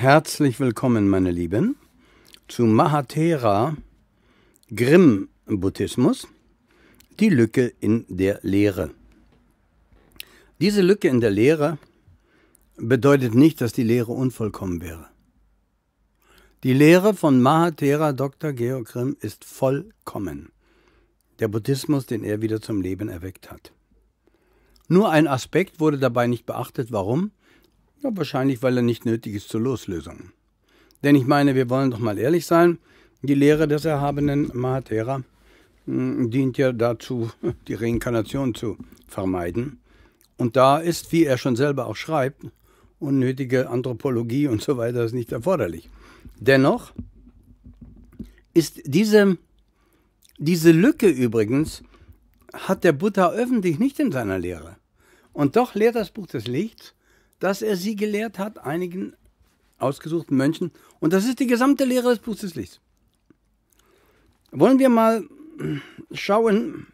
Herzlich willkommen, meine Lieben, zu Mahatera Grimm Buddhismus, die Lücke in der Lehre. Diese Lücke in der Lehre bedeutet nicht, dass die Lehre unvollkommen wäre. Die Lehre von Mahatera Dr. Georg Grimm ist vollkommen. Der Buddhismus, den er wieder zum Leben erweckt hat. Nur ein Aspekt wurde dabei nicht beachtet. Warum? Ja, wahrscheinlich, weil er nicht nötig ist zur Loslösung. Denn ich meine, wir wollen doch mal ehrlich sein, die Lehre des erhabenen Mahatera mh, hm, dient ja dazu, die Reinkarnation zu vermeiden. Und da ist, wie er schon selber auch schreibt, unnötige Anthropologie und so weiter ist nicht erforderlich. Dennoch ist diese, diese Lücke übrigens, hat der Buddha öffentlich nicht in seiner Lehre. Und doch lehrt das Buch des Lichts, dass er sie gelehrt hat, einigen ausgesuchten Mönchen. Und das ist die gesamte Lehre des Buches des Lichts. Wollen wir mal schauen,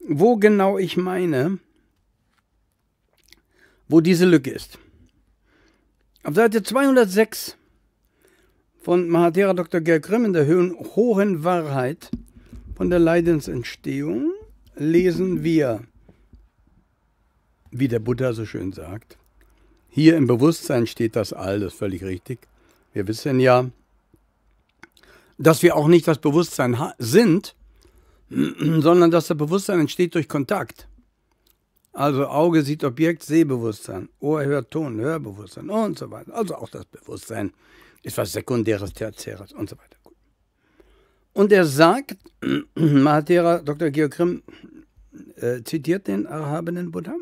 wo genau ich meine, wo diese Lücke ist. Auf Seite 206 von Mahatera Dr. Gerd Grimm in der hohen Wahrheit von der Leidensentstehung lesen wir, wie der Buddha so schön sagt, hier im Bewusstsein steht das all, das ist völlig richtig. Wir wissen ja, dass wir auch nicht das Bewusstsein sind, sondern dass das Bewusstsein entsteht durch Kontakt. Also Auge sieht Objekt, Sehbewusstsein, Ohr hört Ton, Hörbewusstsein und so weiter. Also auch das Bewusstsein ist was Sekundäres, Tertiäres und so weiter. Und er sagt, Mahatera, Dr. Georg Grimm äh, zitiert den erhabenen Buddha,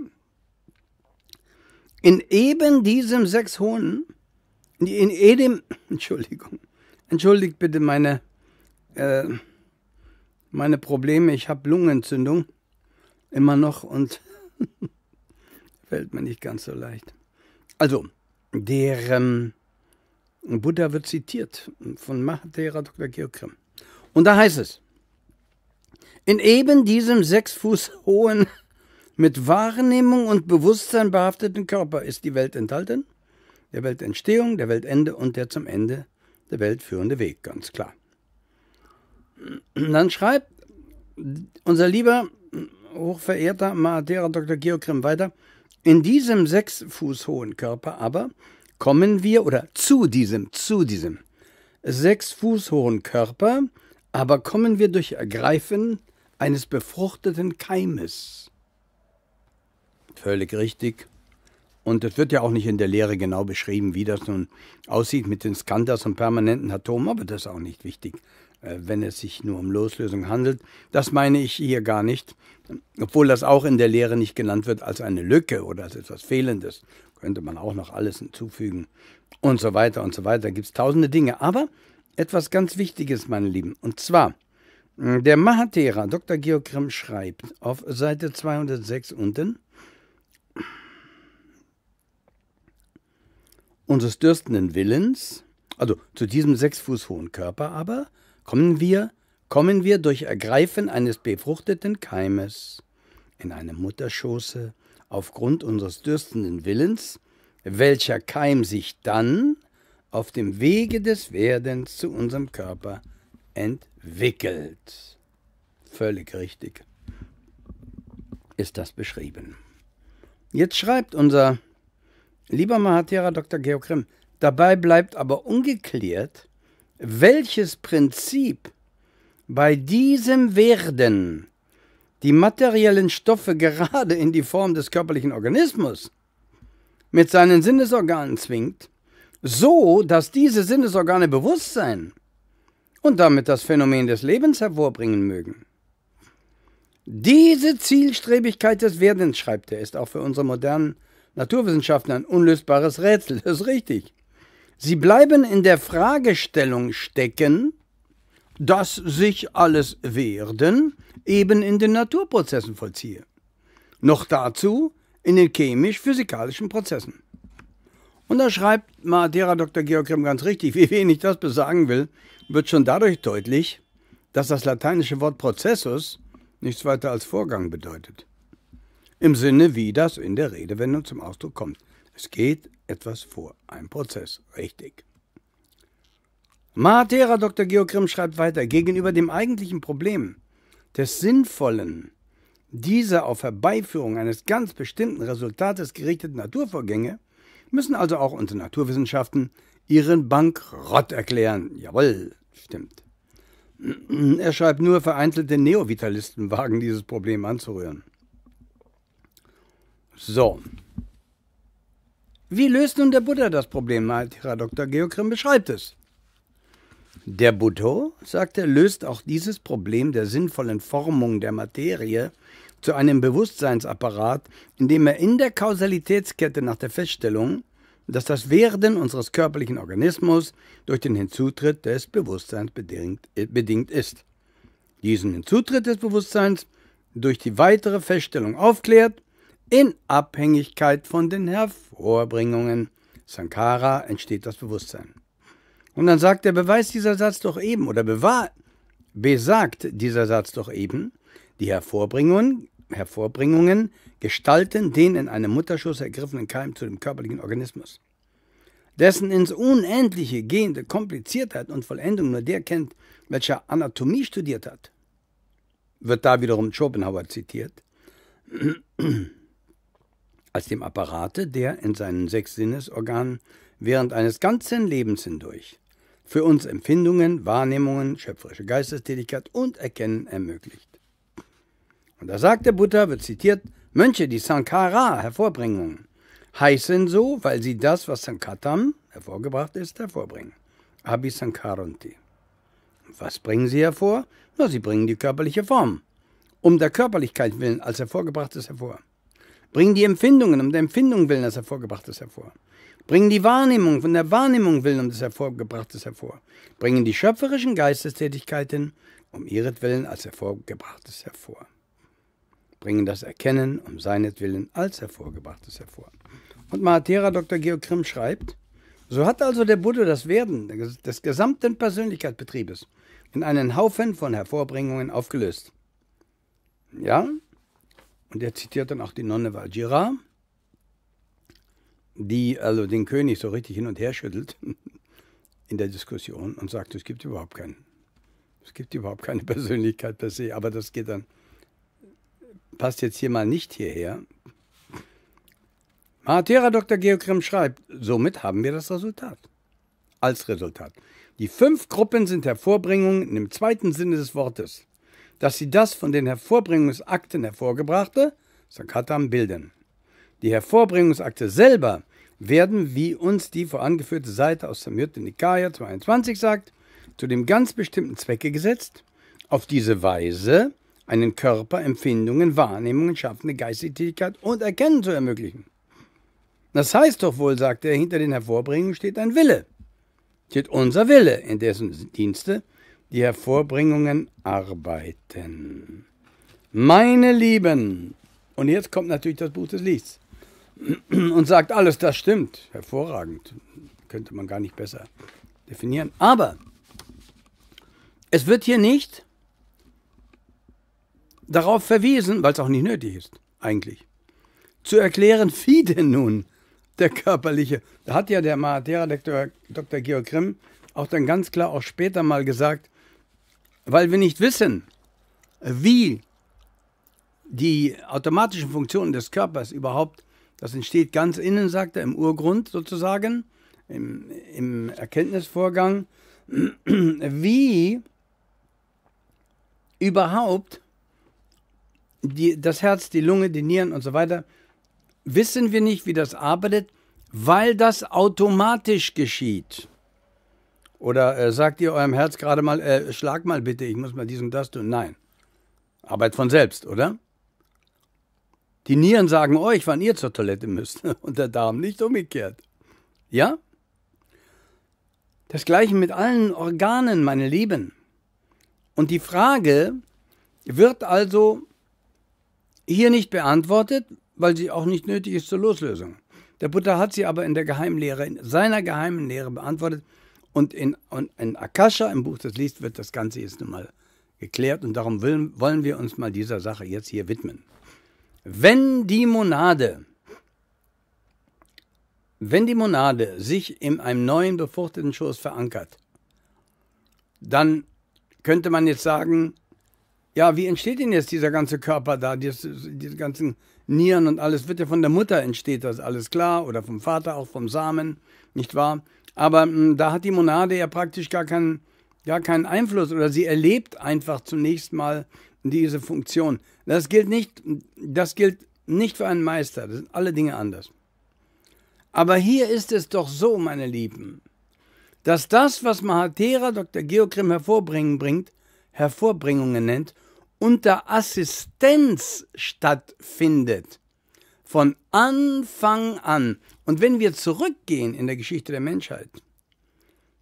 in eben diesem sechs Hohen, in eben, Entschuldigung, entschuldigt bitte meine, äh, meine Probleme, ich habe Lungenentzündung, immer noch und fällt mir nicht ganz so leicht. Also, der ähm, Buddha wird zitiert von Mahathera Dr. Kirkrim. Und da heißt es, in eben diesem sechs Fuß hohen mit Wahrnehmung und Bewusstsein behafteten Körper ist die Welt enthalten. Der Weltentstehung, der Weltende und der zum Ende der Welt führende Weg, ganz klar. Und dann schreibt unser lieber, hochverehrter Mahatera Dr. Georg weiter, in diesem sechs Fuß hohen Körper aber kommen wir, oder zu diesem, zu diesem sechs Fuß hohen Körper, aber kommen wir durch Ergreifen eines befruchteten Keimes Völlig richtig. Und es wird ja auch nicht in der Lehre genau beschrieben, wie das nun aussieht mit den Skandas und permanenten Atomen, aber das ist auch nicht wichtig, äh, wenn es sich nur um Loslösung handelt. Das meine ich hier gar nicht, obwohl das auch in der Lehre nicht genannt wird als eine Lücke oder als etwas Fehlendes. Könnte man auch noch alles hinzufügen und so weiter und so weiter. Gibt es tausende Dinge. Aber etwas ganz Wichtiges, meine Lieben, und zwar. Mm, der Mahatera, Dr. Georg Grimm, schreibt auf Seite 206 unten, unseres dürstenden Willens, also zu diesem sechs Fuß hohen Körper aber, kommen wir, kommen wir durch Ergreifen eines befruchteten Keimes in einem Mutterschoße aufgrund unseres dürstenden Willens, welcher Keim sich dann auf dem Wege des Werdens zu unserem Körper entwickelt. Völlig richtig ist das beschrieben. Jetzt schreibt unser Lieber Mahatera Dr. Georg Grimm, dabei bleibt aber ungeklärt, welches Prinzip bei diesem Werden die materiellen Stoffe gerade in die Form des körperlichen Organismus mit seinen Sinnesorganen zwingt, so dass diese Sinnesorgane Bewusstsein und damit das Phänomen des Lebens hervorbringen mögen. Diese Zielstrebigkeit des Werdens, schreibt er, ist auch für unsere modernen Naturwissenschaften ein unlösbares Rätsel, das ist richtig. Sie bleiben in der Fragestellung stecken, dass sich alles Werden eben in den Naturprozessen vollziehe. Noch dazu in den chemisch-physikalischen Prozessen. Und da schreibt Mahatera Dr. Georg Grimm ganz richtig, wie wenig das besagen will, wird schon dadurch deutlich, dass das lateinische Wort Prozessus nichts weiter als Vorgang bedeutet. Im Sinne, wie das in der Redewendung zum Ausdruck kommt. Es geht etwas vor, ein Prozess, richtig. Matera Dr. Georg schreibt weiter, gegenüber dem eigentlichen Problem des Sinnvollen dieser auf Herbeiführung eines ganz bestimmten Resultates gerichteten Naturvorgänge müssen also auch unsere Naturwissenschaften ihren Bankrott erklären. Jawohl, stimmt. Er schreibt nur, vereinzelte Neovitalisten wagen dieses Problem anzurühren. So. Wie löst nun der Buddha das Problem? Herr Dr. Geokrim beschreibt es. Der Buddha, sagt er, löst auch dieses Problem der sinnvollen Formung der Materie zu einem Bewusstseinsapparat, indem er in der Kausalitätskette nach der Feststellung, dass das Werden unseres körperlichen Organismus durch den Hinzutritt des Bewusstseins bedingt, äh, bedingt ist. Diesen Hinzutritt des Bewusstseins durch die weitere Feststellung aufklärt, in Abhängigkeit von den Hervorbringungen. Sankara entsteht das Bewusstsein. Und dann sagt der Beweis dieser Satz doch eben, oder bewahr, besagt dieser Satz doch eben, die Hervorbringungen, Hervorbringungen gestalten den in einem Mutterschuss ergriffenen Keim zu dem körperlichen Organismus. Dessen ins Unendliche gehende Kompliziertheit und Vollendung nur der kennt, welcher Anatomie studiert hat, wird da wiederum Schopenhauer zitiert als dem Apparate, der in seinen sechs Sinnesorganen während eines ganzen Lebens hindurch für uns Empfindungen, Wahrnehmungen, schöpferische Geistestätigkeit und Erkennen ermöglicht. Und da sagt der Buddha, wird zitiert, Mönche, die Sankara hervorbringen, heißen so, weil sie das, was Sankatam hervorgebracht ist, hervorbringen. Abhisankaranti. Was bringen sie hervor? Na, sie bringen die körperliche Form. Um der Körperlichkeit willen als hervorgebrachtes hervor bringen die Empfindungen um der Empfindung willen das Hervorgebrachtes hervor. Bringen die Wahrnehmung von der Wahrnehmung willen um des Hervorgebrachtes hervor. Bringen die schöpferischen Geistestätigkeiten um ihretwillen als Hervorgebrachtes hervor. Bringen das Erkennen um seinetwillen als Hervorgebrachtes hervor. Und Mahatera Dr. Georg Grimm schreibt, so hat also der Buddha das Werden des gesamten Persönlichkeitsbetriebes in einen Haufen von Hervorbringungen aufgelöst. Ja, und er zitiert dann auch die Nonne Valgira, die also den König so richtig hin und her schüttelt in der Diskussion und sagt, es gibt überhaupt keinen. Es gibt überhaupt keine Persönlichkeit per se, aber das geht dann, passt jetzt hier mal nicht hierher. Mahatera Dr. Geokrim schreibt, somit haben wir das Resultat. Als Resultat. Die fünf Gruppen sind Hervorbringungen im zweiten Sinne des Wortes dass sie das von den Hervorbringungsakten hervorgebrachte, Sakatam, bilden. Die Hervorbringungsakte selber werden, wie uns die vorangeführte Seite aus Samyutta Nikaya 22 sagt, zu dem ganz bestimmten Zwecke gesetzt, auf diese Weise einen Körper, Empfindungen, Wahrnehmungen, schaffende Geistigkeit und Erkennen zu ermöglichen. Das heißt doch wohl, sagt er, hinter den Hervorbringungen steht ein Wille, steht unser Wille, in dessen Dienste die Hervorbringungen arbeiten. Meine Lieben, und jetzt kommt natürlich das Buch des Lieds und sagt alles, das stimmt, hervorragend, könnte man gar nicht besser definieren. Aber es wird hier nicht darauf verwiesen, weil es auch nicht nötig ist, eigentlich, zu erklären, wie denn nun der körperliche. Da hat ja der Mahatera Dr. Dr. Georg Grimm auch dann ganz klar auch später mal gesagt, weil wir nicht wissen, wie die automatischen Funktionen des Körpers überhaupt, das entsteht ganz innen, sagt er, im Urgrund sozusagen, im, im Erkenntnisvorgang, wie überhaupt die, das Herz, die Lunge, die Nieren und so weiter, wissen wir nicht, wie das arbeitet, weil das automatisch geschieht. Oder äh, sagt ihr eurem Herz gerade mal, äh, schlag mal bitte, ich muss mal dies und das tun. Nein. Arbeit von selbst, oder? Die Nieren sagen euch, wann ihr zur Toilette müsst und der Darm nicht umgekehrt. Ja? Das gleiche mit allen Organen, meine Lieben. Und die Frage wird also hier nicht beantwortet, weil sie auch nicht nötig ist zur Loslösung. Der Buddha hat sie aber in der Geheimlehre, in seiner geheimen Lehre beantwortet und in, und in Akasha, im Buch des Liest, wird das Ganze jetzt nun mal geklärt und darum will, wollen wir uns mal dieser Sache jetzt hier widmen. Wenn die Monade, wenn die Monade sich in einem neuen befruchteten Schoß verankert, dann könnte man jetzt sagen, ja, wie entsteht denn jetzt dieser ganze Körper da, diese ganzen Nieren und alles wird ja von der Mutter entsteht das alles klar oder vom Vater auch vom Samen, nicht wahr? Aber mh, hm, da hat die Monade ja praktisch gar keinen, gar keinen Einfluss oder sie erlebt einfach zunächst mal diese Funktion. Das gilt nicht, das gilt nicht für einen Meister, das sind alle Dinge anders. Aber hier ist es doch so, meine Lieben, dass das, was Mahatera Dr. Geokrim hervorbringen bringt, Hervorbringungen nennt, unter Assistenz stattfindet. Von Anfang an. Und wenn wir zurückgehen in der Geschichte der Menschheit,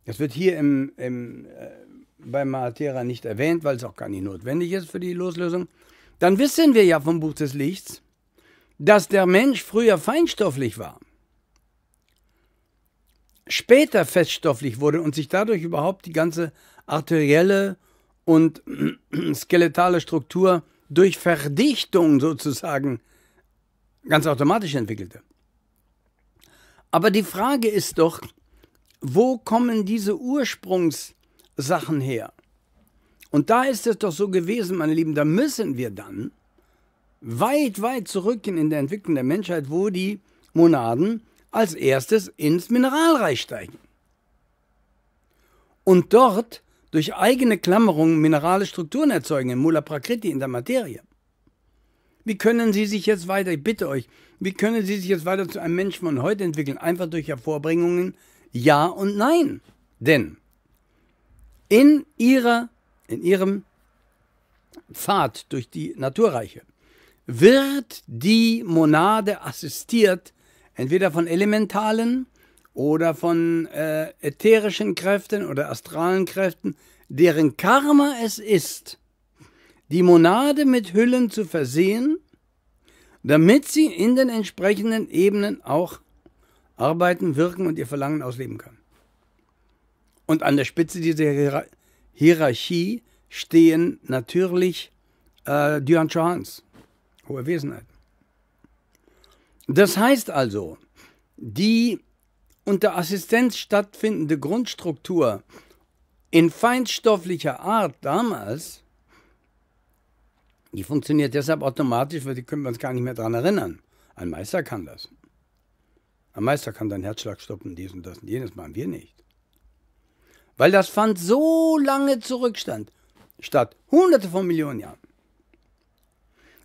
das wird hier im, im, äh, bei Mahatera nicht erwähnt, weil es auch gar nicht notwendig ist für die Loslösung, dann wissen wir ja vom Buch des Lichts, dass der Mensch früher feinstofflich war, später feststofflich wurde und sich dadurch überhaupt die ganze arterielle und skeletale Struktur durch Verdichtung sozusagen ganz automatisch entwickelte. Aber die Frage ist doch, wo kommen diese Ursprungssachen her? Und da ist es doch so gewesen, meine Lieben, da müssen wir dann weit, weit zurückgehen in der Entwicklung der Menschheit, wo die Monaden als erstes ins Mineralreich steigen. Und dort durch eigene Klammerung minerale Strukturen erzeugen, in Mula Prakriti, in der Materie. Wie können Sie sich jetzt weiter, ich bitte euch, wie können Sie sich jetzt weiter zu einem Menschen von heute entwickeln? Einfach durch Hervorbringungen Ja und Nein. Denn in ihrer, in ihrem Pfad durch die Naturreiche wird die Monade assistiert, entweder von elementalen oder von äh, ätherischen Kräften oder astralen Kräften, deren Karma es ist, die Monade mit Hüllen zu versehen, damit sie in den entsprechenden Ebenen auch arbeiten, wirken und ihr Verlangen ausleben kann. Und an der Spitze dieser Hier Hierarchie stehen natürlich äh, Dhyan Chahans, hohe Wesenheit. Das heißt also, die unter Assistenz stattfindende Grundstruktur in feinstofflicher Art damals die funktioniert deshalb automatisch, weil die können wir uns gar nicht mehr daran erinnern. Ein Meister kann das. Ein Meister kann deinen Herzschlag stoppen, dies und das und jenes machen wir nicht. Weil das Pfand so lange zurückstand, statt hunderte von Millionen Jahren.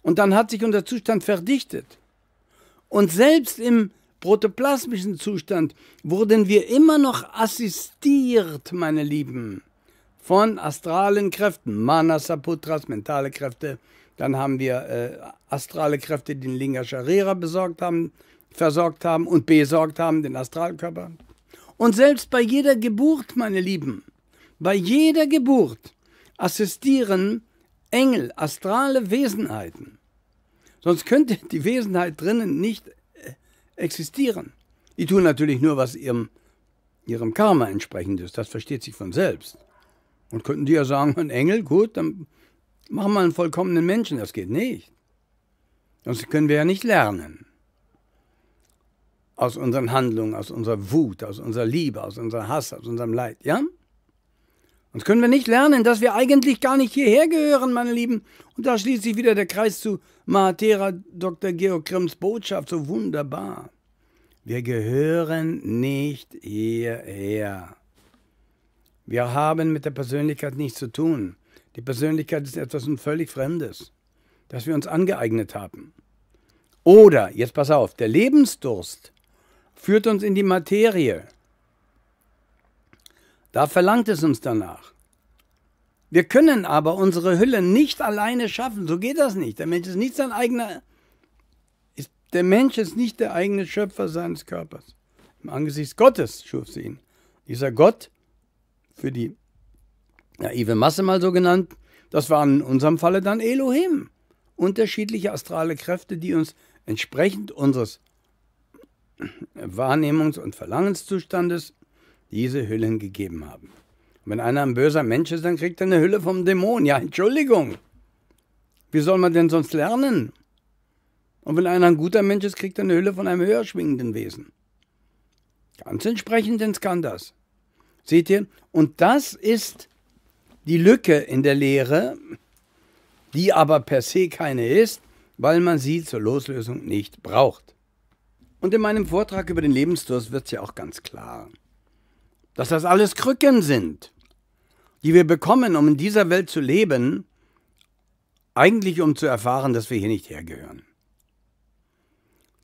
Und dann hat sich unser Zustand verdichtet. Und selbst im protoplasmischen Zustand wurden wir immer noch assistiert, meine Lieben von astralen Kräften, Manasaputras, mentale Kräfte. Dann haben wir äh, astrale Kräfte, die den Linga Sharira besorgt haben, versorgt haben und besorgt haben, den Astralkörper. Und selbst bei jeder Geburt, meine Lieben, bei jeder Geburt assistieren Engel, astrale Wesenheiten. Sonst könnte die Wesenheit drinnen nicht äh, existieren. Die tun natürlich nur, was ihrem, ihrem Karma entsprechend ist. Das versteht sich von selbst. Und könnten die ja sagen, ein Engel, gut, dann machen wir einen vollkommenen Menschen. Das geht nicht. Sonst können wir ja nicht lernen. Aus unseren Handlungen, aus unserer Wut, aus unserer Liebe, aus unserem Hass, aus unserem Leid. Ja? Sonst können wir nicht lernen, dass wir eigentlich gar nicht hierher gehören, meine Lieben. Und da schließt sich wieder der Kreis zu Mahatera Dr. Georg Grimms Botschaft so wunderbar. Wir gehören nicht hierher. Wir haben mit der Persönlichkeit nichts zu tun. Die Persönlichkeit ist etwas völlig Fremdes, das wir uns angeeignet haben. Oder, jetzt pass auf, der Lebensdurst führt uns in die Materie. Da verlangt es uns danach. Wir können aber unsere Hülle nicht alleine schaffen. So geht das nicht. Der Mensch ist nicht sein eigener. Ist, der Mensch ist nicht der eigene Schöpfer seines Körpers. Im Angesicht Gottes schuf sie ihn. Dieser Gott für die naive Masse mal so genannt, das waren in unserem Falle dann Elohim. Unterschiedliche astrale Kräfte, die uns entsprechend unseres Wahrnehmungs- und Verlangenszustandes diese Hüllen gegeben haben. Und wenn einer ein böser Mensch ist, dann kriegt er eine Hülle vom Dämon. Ja, Entschuldigung. Wie soll man denn sonst lernen? Und wenn einer ein guter Mensch ist, kriegt er eine Hülle von einem höher schwingenden Wesen. Ganz entsprechend ins Skanders. Seht ihr? Und das ist die Lücke in der Lehre, die aber per se keine ist, weil man sie zur Loslösung nicht braucht. Und in meinem Vortrag über den Lebensdurst wird es ja auch ganz klar, dass das alles Krücken sind, die wir bekommen, um in dieser Welt zu leben, eigentlich um zu erfahren, dass wir hier nicht hergehören.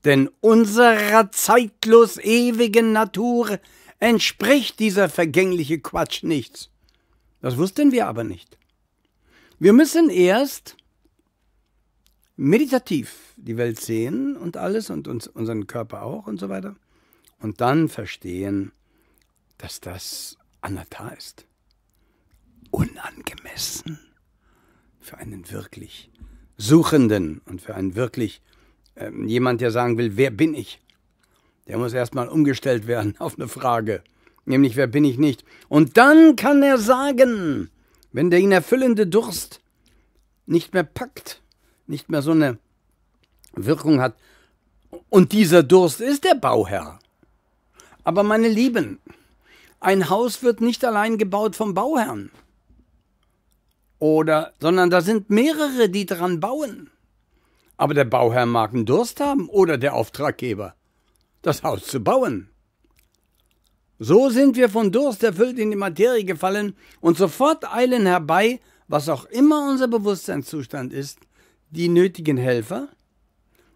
Denn unserer zeitlos ewigen Natur entspricht dieser vergängliche Quatsch nichts. Das wussten wir aber nicht. Wir müssen erst meditativ die Welt sehen und alles und uns, unseren Körper auch und so weiter. Und dann verstehen, dass das Anatta ist. Unangemessen für einen wirklich Suchenden und für einen wirklich ähm, jemand, der sagen will, wer bin ich? Der muss erstmal umgestellt werden auf eine Frage, nämlich wer bin ich nicht. Und dann kann er sagen, wenn der ihn erfüllende Durst nicht mehr packt, nicht mehr so eine Wirkung hat. Und dieser Durst ist der Bauherr. Aber meine Lieben, ein Haus wird nicht allein gebaut vom Bauherrn. Oder, sondern da sind mehrere, die dran bauen. Aber der Bauherr mag einen Durst haben oder der Auftraggeber das Haus zu bauen. So sind wir von Durst erfüllt in die Materie gefallen und sofort eilen herbei, was auch immer unser Bewusstseinszustand ist, die nötigen Helfer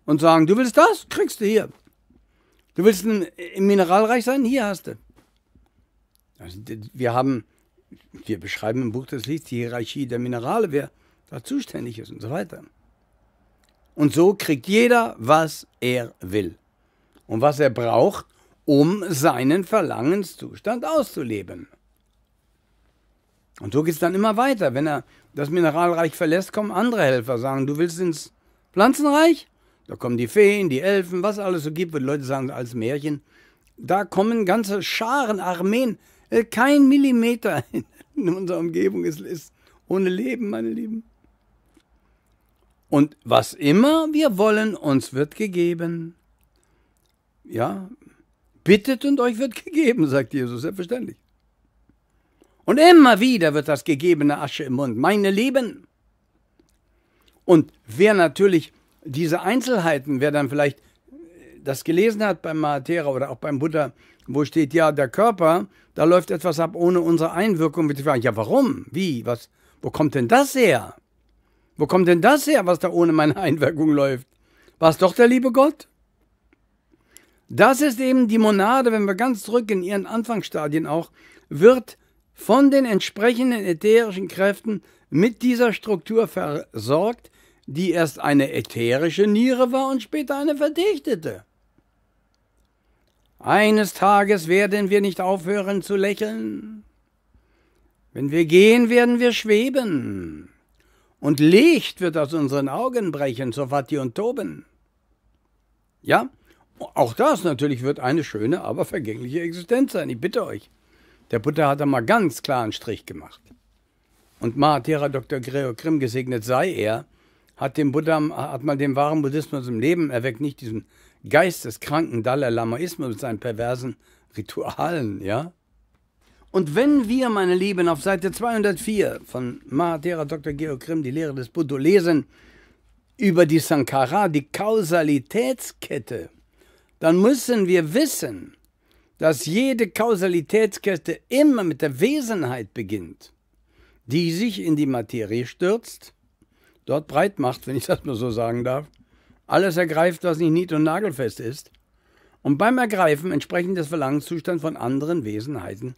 und sagen, du willst das, kriegst du hier. Du willst im Mineralreich sein, hier hast du. Also wir haben, wir beschreiben im Buch des Lichts die Hierarchie der Minerale, wer da zuständig ist und so weiter. Und so kriegt jeder, was er will und was er braucht, um seinen Verlangenszustand auszuleben. Und so geht es dann immer weiter. Wenn er das Mineralreich verlässt, kommen andere Helfer, sagen, du willst ins Pflanzenreich? Da kommen die Feen, die Elfen, was alles so gibt, wo die Leute sagen, als Märchen. Da kommen ganze Scharen, Armeen, äh, kein Millimeter in unserer Umgebung ist, ist ohne Leben, meine Lieben. Und was immer wir wollen, uns wird gegeben. Ja, bittet und euch wird gegeben, sagt Jesus, selbstverständlich. Und immer wieder wird das gegebene Asche im Mund, meine Lieben. Und wer natürlich diese Einzelheiten, wer dann vielleicht das gelesen hat beim Mahatera oder auch beim Buddha, wo steht, ja, der Körper, da läuft etwas ab ohne unsere Einwirkung. Wir fragen, ja, warum? Wie? Was? Wo kommt denn das her? Wo kommt denn das her, was da ohne meine Einwirkung läuft? War es doch der liebe Gott? Das ist eben die Monade, wenn wir ganz zurück in ihren Anfangsstadien auch, wird von den entsprechenden ätherischen Kräften mit dieser Struktur versorgt, die erst eine ätherische Niere war und später eine verdichtete. Eines Tages werden wir nicht aufhören zu lächeln. Wenn wir gehen, werden wir schweben. Und Licht wird aus unseren Augen brechen, so Vati und Toben. Ja, auch das natürlich wird eine schöne, aber vergängliche Existenz sein. Ich bitte euch. Der Buddha hat da mal ganz klar einen Strich gemacht. Und Mahatera Dr. Gregor Krim, gesegnet sei er, hat, den Buddha, hat mal den wahren Buddhismus im Leben erweckt, nicht diesen geisteskranken Dalai Lamaismus mit seinen perversen Ritualen, ja? Und wenn wir, meine Lieben, auf Seite 204 von Mahatera Dr. Gregor Krim die Lehre des Buddha lesen, über die Sankara, die Kausalitätskette, dann müssen wir wissen, dass jede Kausalitätskette immer mit der Wesenheit beginnt, die sich in die Materie stürzt, dort breit macht, wenn ich das mal so sagen darf, alles ergreift, was nicht nied- und nagelfest ist, und beim Ergreifen entsprechend des Verlangenszustands von anderen Wesenheiten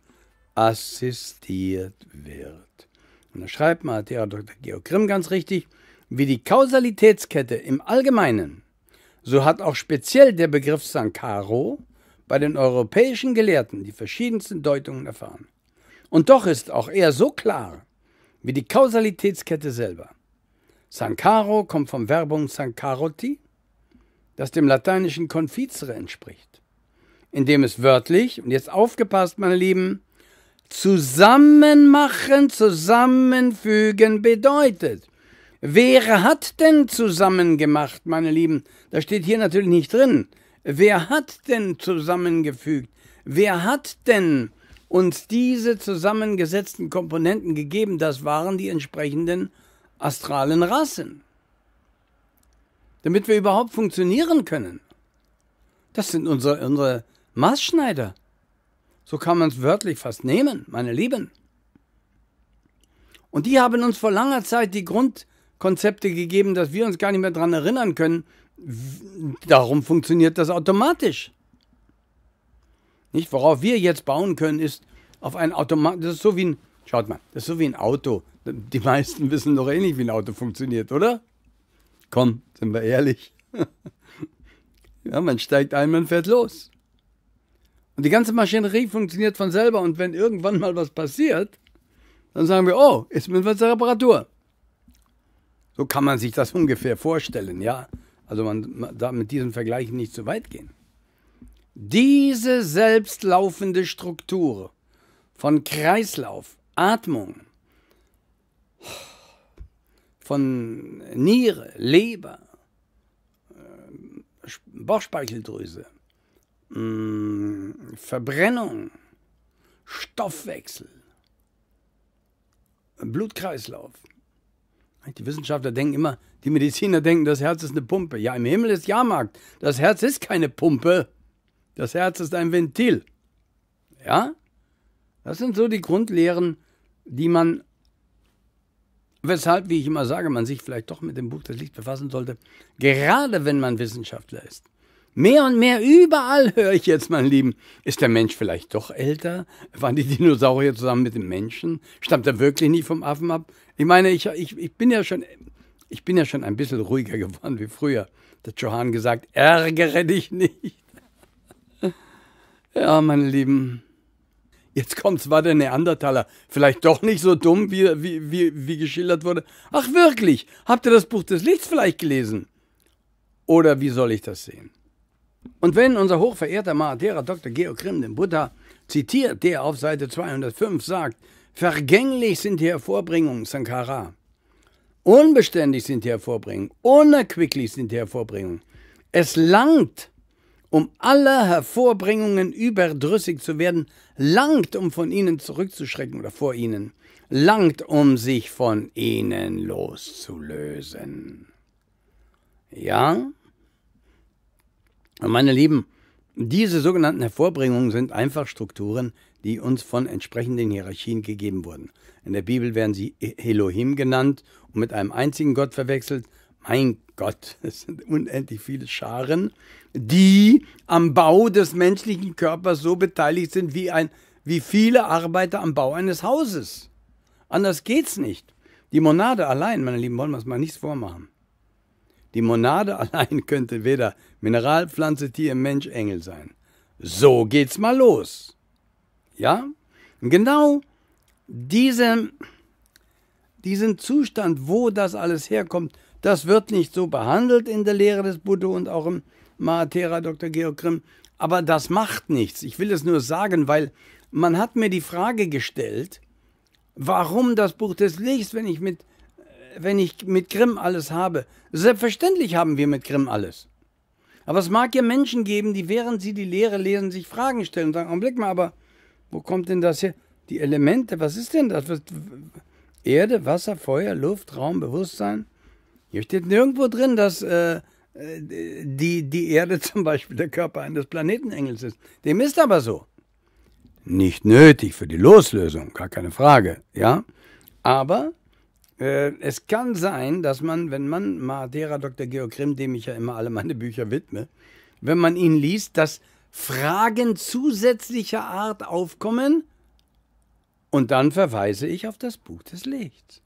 assistiert wird. Und da schreibt mal Dr. Georg Grimm ganz richtig, wie die Kausalitätskette im Allgemeinen so hat auch speziell der Begriff Sankaro bei den europäischen Gelehrten die verschiedensten Deutungen erfahren. Und doch ist auch er so klar wie die Kausalitätskette selber. Sankaro kommt vom Verbum sancaroti, das dem lateinischen confizere entspricht, indem es wörtlich, und jetzt aufgepasst, meine Lieben, zusammenmachen, zusammenfügen bedeutet. Wer hat denn zusammengemacht, meine Lieben? Das steht hier natürlich nicht drin. Wer hat denn zusammengefügt? Wer hat denn uns diese zusammengesetzten Komponenten gegeben? Das waren die entsprechenden astralen Rassen. Damit wir überhaupt funktionieren können. Das sind unsere, unsere Maßschneider. So kann man es wörtlich fast nehmen, meine Lieben. Und die haben uns vor langer Zeit die Grund, Konzepte gegeben, dass wir uns gar nicht mehr daran erinnern können. Darum funktioniert das automatisch. Nicht? Worauf wir jetzt bauen können, ist auf ein Automat. Das ist so wie ein, schaut mal, das ist so wie ein Auto. Die meisten wissen doch eh nicht, wie ein Auto funktioniert, oder? Komm, sind wir ehrlich. ja, man steigt ein, man fährt los. Und die ganze Maschinerie funktioniert von selber. Und wenn irgendwann mal was passiert, dann sagen wir, oh, jetzt müssen wir zur Reparatur. So kann man sich das ungefähr vorstellen, ja. Also man, man darf mit diesen Vergleichen nicht zu weit gehen. Diese selbstlaufende Struktur von Kreislauf, Atmung, von Niere, Leber, äh, Bauchspeicheldrüse, mm, Verbrennung, Stoffwechsel, Blutkreislauf, die Wissenschaftler denken immer, die Mediziner denken, das Herz ist eine Pumpe. Ja, im Himmel ist Jahrmarkt. Das Herz ist keine Pumpe. Das Herz ist ein Ventil. Ja? Das sind so die Grundlehren, die man, weshalb, wie ich immer sage, man sich vielleicht doch mit dem Buch des Lichts befassen sollte, gerade wenn man Wissenschaftler ist. Mehr und mehr überall höre ich jetzt, mein Lieben. Ist der Mensch vielleicht doch älter? Waren die Dinosaurier zusammen mit dem Menschen? Stammt er wirklich nie vom Affen ab? Ich meine, ich, ich, ich bin ja schon ich bin ja schon ein bisschen ruhiger geworden wie früher. Da hat Johann gesagt, ärgere dich nicht. Ja, meine Lieben, jetzt kommt zwar der Neandertaler, vielleicht doch nicht so dumm, wie, wie, wie, wie geschildert wurde. Ach wirklich, habt ihr das Buch des Lichts vielleicht gelesen? Oder wie soll ich das sehen? Und wenn unser hochverehrter Mahathera Dr. Georg Grimm den Buddha zitiert, der auf Seite 205 sagt, vergänglich sind die Hervorbringungen, Sankara. Unbeständig sind die Hervorbringungen, unerquicklich sind die Hervorbringungen. Es langt, um aller Hervorbringungen überdrüssig zu werden, langt, um von ihnen zurückzuschrecken oder vor ihnen, langt, um sich von ihnen loszulösen. Ja? Und meine Lieben, diese sogenannten Hervorbringungen sind einfach Strukturen, die uns von entsprechenden Hierarchien gegeben wurden. In der Bibel werden sie e- Elohim genannt und mit einem einzigen Gott verwechselt. Mein Gott, es sind unendlich viele Scharen, die am Bau des menschlichen Körpers so beteiligt sind wie, ein, wie viele Arbeiter am Bau eines Hauses. Anders geht's nicht. Die Monade allein, meine Lieben, wollen wir uns mal nichts vormachen. Die Monade allein könnte weder Mineral, Pflanze, Tier, Mensch, Engel sein. So geht's mal los. Ja? Genau diese, diesen Zustand, wo das alles herkommt, das wird nicht so behandelt in der Lehre des Buddha und auch im Mahatera Dr. Georg Grimm. Aber das macht nichts. Ich will es nur sagen, weil man hat mir die Frage gestellt, warum das Buch des Lichts, wenn ich mit wenn ich mit Grimm alles habe. Selbstverständlich haben wir mit Grimm alles. Aber es mag ja Menschen geben, die während sie die Lehre lesen, sich Fragen stellen und sagen, oh, Blick mal, aber wo kommt denn das her? Die Elemente, was ist denn das? Erde, Wasser, Feuer, Luft, Raum, Bewusstsein. Hier steht nirgendwo drin, dass äh, die, die Erde zum Beispiel der Körper eines Planetenengels ist. Dem ist aber so. Nicht nötig für die Loslösung, gar keine Frage, ja. Aber äh, es kann sein, dass man, wenn man Mahatera Dr. Georg Grimm, dem ich ja immer alle meine Bücher widme, wenn man ihn liest, dass Fragen zusätzlicher Art aufkommen und dann verweise ich auf das Buch des Lichts.